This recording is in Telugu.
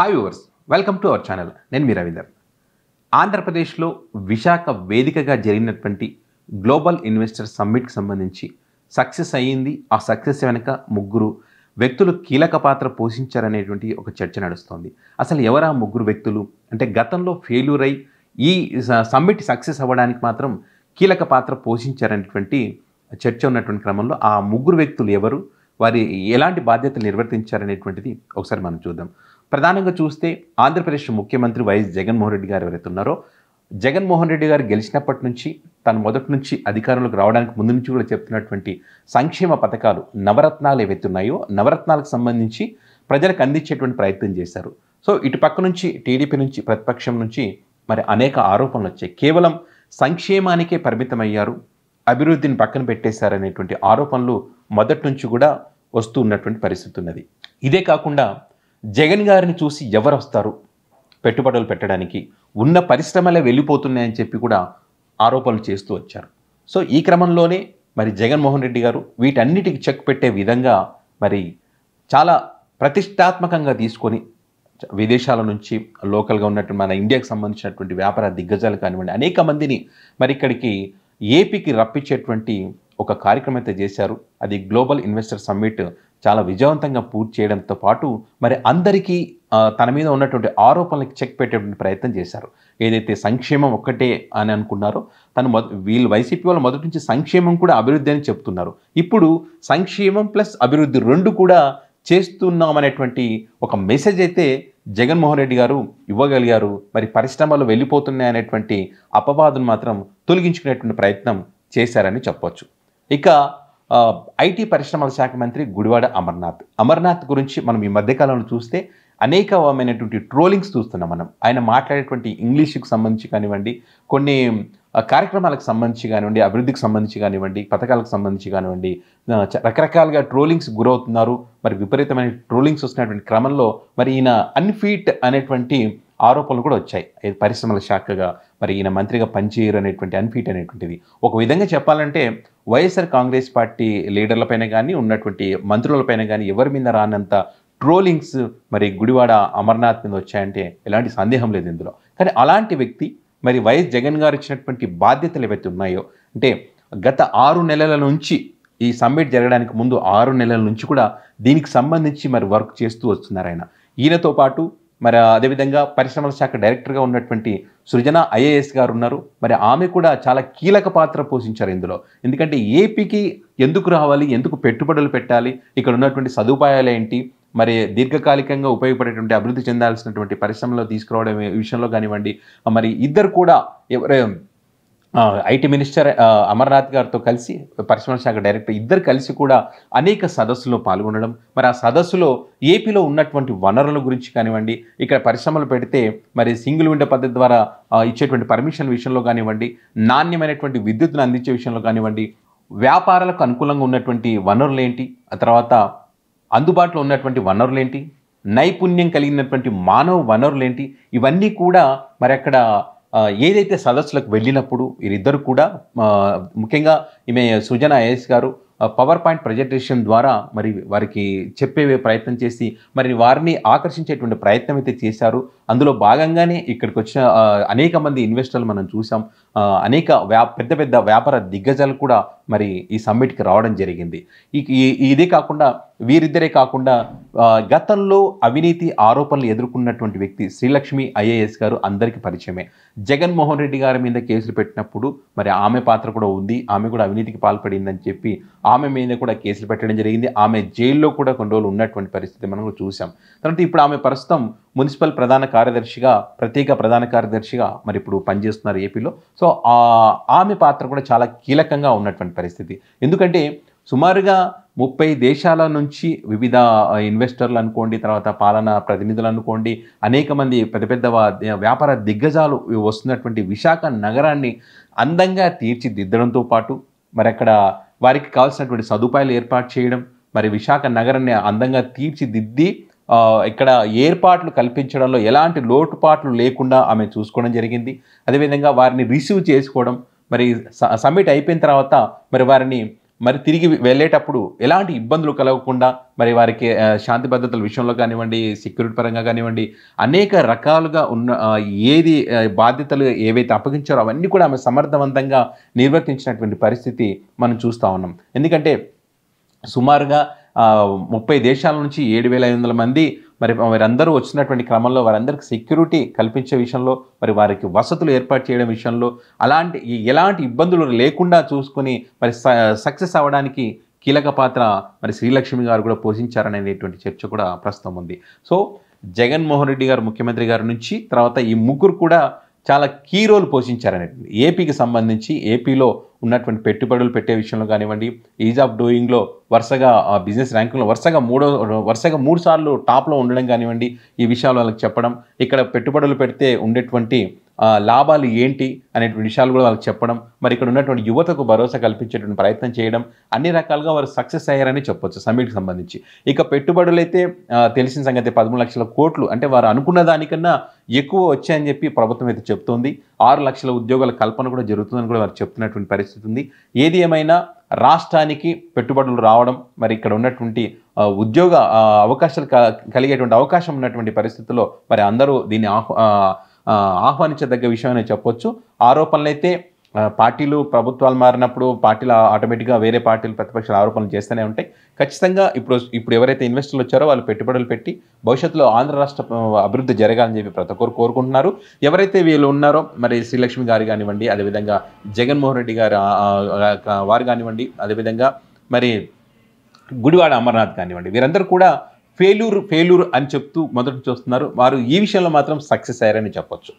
hi viewers welcome to our channel నేను మీ రవీందర్ ఆంధ్రప్రదేశ్లో విశాఖ వేదికగా జరిగినటువంటి గ్లోబల్ ఇన్వెస్టర్ సమ్మిట్కి సంబంధించి సక్సెస్ అయ్యింది ఆ సక్సెస్ వెనుక ముగ్గురు వ్యక్తులు కీలక పాత్ర పోషించారనేటువంటి ఒక చర్చ నడుస్తోంది అసలు ఎవరా ముగ్గురు వ్యక్తులు అంటే గతంలో ఫెయిల్యూర్ అయి ఈ సమ్మిట్ సక్సెస్ అవ్వడానికి మాత్రం కీలక పాత్ర పోషించారనేటువంటి చర్చ ఉన్నటువంటి క్రమంలో ఆ ముగ్గురు వ్యక్తులు ఎవరు వారి ఎలాంటి బాధ్యతలు నిర్వర్తించారనేటువంటిది ఒకసారి మనం చూద్దాం ప్రధానంగా చూస్తే ఆంధ్రప్రదేశ్ ముఖ్యమంత్రి వైఎస్ జగన్మోహన్ రెడ్డి గారు ఎవరైతే ఉన్నారో జగన్మోహన్ రెడ్డి గారు గెలిచినప్పటి నుంచి తను మొదటి నుంచి అధికారంలోకి రావడానికి ముందు నుంచి కూడా చెప్తున్నటువంటి సంక్షేమ పథకాలు నవరత్నాలు ఏవైతే ఉన్నాయో నవరత్నాలకు సంబంధించి ప్రజలకు అందించేటువంటి ప్రయత్నం చేశారు సో ఇటు పక్క నుంచి టీడీపీ నుంచి ప్రతిపక్షం నుంచి మరి అనేక ఆరోపణలు వచ్చాయి కేవలం సంక్షేమానికే పరిమితమయ్యారు అభివృద్ధిని పక్కన పెట్టేశారనేటువంటి ఆరోపణలు మొదటి నుంచి కూడా వస్తూ ఉన్నటువంటి పరిస్థితి ఉన్నది ఇదే కాకుండా జగన్ గారిని చూసి ఎవరు వస్తారు పెట్టుబడులు పెట్టడానికి ఉన్న పరిశ్రమలే వెళ్ళిపోతున్నాయని చెప్పి కూడా ఆరోపణలు చేస్తూ వచ్చారు సో ఈ క్రమంలోనే మరి జగన్మోహన్ రెడ్డి గారు వీటన్నిటికి చెక్ పెట్టే విధంగా మరి చాలా ప్రతిష్టాత్మకంగా తీసుకొని విదేశాల నుంచి లోకల్గా ఉన్నటువంటి మన ఇండియాకి సంబంధించినటువంటి వ్యాపార దిగ్గజాలు కానివ్వండి అనేక మందిని మరి ఇక్కడికి ఏపీకి రప్పించేటువంటి ఒక కార్యక్రమం అయితే చేశారు అది గ్లోబల్ ఇన్వెస్టర్ సమ్మిట్ చాలా విజయవంతంగా పూర్తి చేయడంతో పాటు మరి అందరికీ తన మీద ఉన్నటువంటి ఆరోపణలకు చెక్ పెట్టేటువంటి ప్రయత్నం చేశారు ఏదైతే సంక్షేమం ఒక్కటే అని అనుకున్నారో తను మొద వీళ్ళు వైసీపీ వాళ్ళు మొదటి నుంచి సంక్షేమం కూడా అభివృద్ధి అని చెప్తున్నారు ఇప్పుడు సంక్షేమం ప్లస్ అభివృద్ధి రెండు కూడా చేస్తున్నామనేటువంటి ఒక మెసేజ్ అయితే జగన్మోహన్ రెడ్డి గారు ఇవ్వగలిగారు మరి పరిశ్రమలు వెళ్ళిపోతున్నాయనేటువంటి అపవాదం మాత్రం తొలగించుకునేటువంటి ప్రయత్నం చేశారని చెప్పొచ్చు ఇక ఐటీ పరిశ్రమల శాఖ మంత్రి గుడివాడ అమర్నాథ్ అమర్నాథ్ గురించి మనం ఈ మధ్యకాలంలో చూస్తే అనేకమైనటువంటి ట్రోలింగ్స్ చూస్తున్నాం మనం ఆయన మాట్లాడేటువంటి ఇంగ్లీష్కి సంబంధించి కానివ్వండి కొన్ని కార్యక్రమాలకు సంబంధించి కానివ్వండి అభివృద్ధికి సంబంధించి కానివ్వండి పథకాలకు సంబంధించి కానివ్వండి రకరకాలుగా ట్రోలింగ్స్ గురవుతున్నారు మరి విపరీతమైన ట్రోలింగ్స్ వస్తున్నటువంటి క్రమంలో మరి ఈయన అన్ఫీట్ అనేటువంటి ఆరోపణలు కూడా వచ్చాయి పరిశ్రమల శాఖగా మరి ఈయన మంత్రిగా పనిచేయరు అనేటువంటి అన్ఫీట్ అనేటువంటిది ఒక విధంగా చెప్పాలంటే వైఎస్ఆర్ కాంగ్రెస్ పార్టీ లీడర్లపైన కానీ ఉన్నటువంటి మంత్రులపైన కానీ ఎవరి మీద రానంత ట్రోలింగ్స్ మరి గుడివాడ అమర్నాథ్ మీద వచ్చాయంటే ఎలాంటి సందేహం లేదు ఇందులో కానీ అలాంటి వ్యక్తి మరి వైఎస్ జగన్ గారు ఇచ్చినటువంటి బాధ్యతలు ఏవైతే ఉన్నాయో అంటే గత ఆరు నెలల నుంచి ఈ సమ్మిట్ జరగడానికి ముందు ఆరు నెలల నుంచి కూడా దీనికి సంబంధించి మరి వర్క్ చేస్తూ వస్తున్నారు ఆయన ఈయనతో పాటు మరి అదేవిధంగా పరిశ్రమల శాఖ డైరెక్టర్గా ఉన్నటువంటి సృజన ఐఏఎస్ గారు ఉన్నారు మరి ఆమె కూడా చాలా కీలక పాత్ర పోషించారు ఇందులో ఎందుకంటే ఏపీకి ఎందుకు రావాలి ఎందుకు పెట్టుబడులు పెట్టాలి ఇక్కడ ఉన్నటువంటి సదుపాయాలు ఏంటి మరి దీర్ఘకాలికంగా ఉపయోగపడేటువంటి అభివృద్ధి చెందాల్సినటువంటి పరిశ్రమలో తీసుకురావడం విషయంలో కానివ్వండి మరి ఇద్దరు కూడా ఎవరు ఐటీ మినిస్టర్ అమర్నాథ్ గారితో కలిసి పరిశ్రమల శాఖ డైరెక్టర్ ఇద్దరు కలిసి కూడా అనేక సదస్సులో పాల్గొనడం మరి ఆ సదస్సులో ఏపీలో ఉన్నటువంటి వనరుల గురించి కానివ్వండి ఇక్కడ పరిశ్రమలు పెడితే మరి సింగిల్ విండో పద్ధతి ద్వారా ఇచ్చేటువంటి పర్మిషన్ విషయంలో కానివ్వండి నాణ్యమైనటువంటి విద్యుత్ను అందించే విషయంలో కానివ్వండి వ్యాపారాలకు అనుకూలంగా ఉన్నటువంటి వనరులు ఏంటి ఆ తర్వాత అందుబాటులో ఉన్నటువంటి వనరులు ఏంటి నైపుణ్యం కలిగినటువంటి మానవ వనరులు ఏంటి ఇవన్నీ కూడా మరి అక్కడ ఏదైతే సదస్సులకు వెళ్ళినప్పుడు వీరిద్దరు కూడా ముఖ్యంగా ఈమె సుజన ఐఎస్ గారు పవర్ పాయింట్ ప్రజెంటేషన్ ద్వారా మరి వారికి చెప్పే ప్రయత్నం చేసి మరి వారిని ఆకర్షించేటువంటి ప్రయత్నం అయితే చేశారు అందులో భాగంగానే ఇక్కడికి వచ్చిన అనేక మంది ఇన్వెస్టర్లు మనం చూసాం అనేక వ్యా పెద్ద పెద్ద వ్యాపార దిగ్గజాలు కూడా మరి ఈ సమ్మిట్కి రావడం జరిగింది ఇదే కాకుండా వీరిద్దరే కాకుండా గతంలో అవినీతి ఆరోపణలు ఎదుర్కొన్నటువంటి వ్యక్తి శ్రీలక్ష్మి ఐఏఎస్ గారు అందరికీ పరిచయమే జగన్మోహన్ రెడ్డి గారి మీద కేసులు పెట్టినప్పుడు మరి ఆమె పాత్ర కూడా ఉంది ఆమె కూడా అవినీతికి పాల్పడిందని చెప్పి ఆమె మీద కూడా కేసులు పెట్టడం జరిగింది ఆమె జైల్లో కూడా కొన్ని రోజులు ఉన్నటువంటి పరిస్థితి మనం చూసాం తర్వాత ఇప్పుడు ఆమె ప్రస్తుతం మున్సిపల్ ప్రధాన కార్యదర్శిగా ప్రత్యేక ప్రధాన కార్యదర్శిగా మరి ఇప్పుడు పనిచేస్తున్నారు ఏపీలో సో ఆమె పాత్ర కూడా చాలా కీలకంగా ఉన్నటువంటి పరిస్థితి ఎందుకంటే సుమారుగా ముప్పై దేశాల నుంచి వివిధ ఇన్వెస్టర్లు అనుకోండి తర్వాత పాలనా ప్రతినిధులు అనుకోండి అనేక మంది పెద్ద పెద్ద వ్యాపార దిగ్గజాలు వస్తున్నటువంటి విశాఖ నగరాన్ని అందంగా తీర్చిదిద్దడంతో పాటు మరి అక్కడ వారికి కావాల్సినటువంటి సదుపాయాలు ఏర్పాటు చేయడం మరి విశాఖ నగరాన్ని అందంగా తీర్చిదిద్ది ఇక్కడ ఏర్పాట్లు కల్పించడంలో ఎలాంటి లోటుపాట్లు లేకుండా ఆమె చూసుకోవడం జరిగింది అదేవిధంగా వారిని రిసీవ్ చేసుకోవడం మరి సమ్మిట్ అయిపోయిన తర్వాత మరి వారిని మరి తిరిగి వెళ్ళేటప్పుడు ఎలాంటి ఇబ్బందులు కలగకుండా మరి వారికి శాంతి భద్రతల విషయంలో కానివ్వండి సెక్యూరిటీ పరంగా కానివ్వండి అనేక రకాలుగా ఉన్న ఏది బాధ్యతలు ఏవైతే అప్పగించారో అవన్నీ కూడా ఆమె సమర్థవంతంగా నిర్వర్తించినటువంటి పరిస్థితి మనం చూస్తూ ఉన్నాం ఎందుకంటే సుమారుగా ముప్పై దేశాల నుంచి ఏడు వేల ఐదు వందల మంది మరి వారందరూ వచ్చినటువంటి క్రమంలో వారందరికి సెక్యూరిటీ కల్పించే విషయంలో మరి వారికి వసతులు ఏర్పాటు చేయడం విషయంలో అలాంటి ఎలాంటి ఇబ్బందులు లేకుండా చూసుకొని మరి సక్సెస్ అవ్వడానికి కీలక పాత్ర మరి శ్రీలక్ష్మి గారు కూడా పోషించారనేటువంటి చర్చ కూడా ప్రస్తుతం ఉంది సో జగన్మోహన్ రెడ్డి గారు ముఖ్యమంత్రి గారి నుంచి తర్వాత ఈ ముగ్గురు కూడా చాలా కీ రోల్ పోషించారనేది ఏపీకి సంబంధించి ఏపీలో ఉన్నటువంటి పెట్టుబడులు పెట్టే విషయంలో కానివ్వండి ఈజ్ ఆఫ్ డూయింగ్లో వరుసగా ఆ బిజినెస్ ర్యాంకింగ్లో వరుసగా మూడో వరుసగా మూడు సార్లు టాప్లో ఉండడం కానివ్వండి ఈ విషయాలు వాళ్ళకి చెప్పడం ఇక్కడ పెట్టుబడులు పెడితే ఉండేటువంటి లాభాలు ఏంటి అనేటువంటి విషయాలు కూడా వాళ్ళకి చెప్పడం మరి ఇక్కడ ఉన్నటువంటి యువతకు భరోసా కల్పించేటువంటి ప్రయత్నం చేయడం అన్ని రకాలుగా వారు సక్సెస్ అయ్యారని చెప్పొచ్చు సమ్మిట్కి సంబంధించి ఇక పెట్టుబడులు అయితే తెలిసిన సంగతి పదమూడు లక్షల కోట్లు అంటే వారు అనుకున్న దానికన్నా ఎక్కువ వచ్చాయని చెప్పి ప్రభుత్వం అయితే చెప్తోంది ఆరు లక్షల ఉద్యోగాల కల్పన కూడా జరుగుతుందని కూడా వారు చెప్తున్నటువంటి పరిస్థితి ఉంది ఏది ఏమైనా రాష్ట్రానికి పెట్టుబడులు రావడం మరి ఇక్కడ ఉన్నటువంటి ఉద్యోగ అవకాశాలు కలిగేటువంటి అవకాశం ఉన్నటువంటి పరిస్థితుల్లో మరి అందరూ దీన్ని ఆహ్ ఆహ్వానించదగ్గ విషయం అని ఆరోపణలు అయితే పార్టీలు ప్రభుత్వాలు మారినప్పుడు పార్టీలు ఆటోమేటిక్గా వేరే పార్టీలు ప్రతిపక్షాలు ఆరోపణలు చేస్తూనే ఉంటాయి ఖచ్చితంగా ఇప్పుడు ఇప్పుడు ఎవరైతే ఇన్వెస్టర్లు వచ్చారో వాళ్ళు పెట్టుబడులు పెట్టి భవిష్యత్తులో ఆంధ్ర రాష్ట్ర అభివృద్ధి జరగాలని చెప్పి ప్రతి ఒక్కరు కోరుకుంటున్నారు ఎవరైతే వీళ్ళు ఉన్నారో మరి శ్రీలక్ష్మి గారు కానివ్వండి అదేవిధంగా జగన్మోహన్ రెడ్డి గారు వారు కానివ్వండి అదేవిధంగా మరి గుడివాడ అమర్నాథ్ కానివ్వండి వీరందరూ కూడా ఫెయిల్యూర్ ఫెయిల్యూర్ అని చెప్తూ మొదట చూస్తున్నారు వారు ఈ విషయంలో మాత్రం సక్సెస్ అయ్యారని చెప్పొచ్చు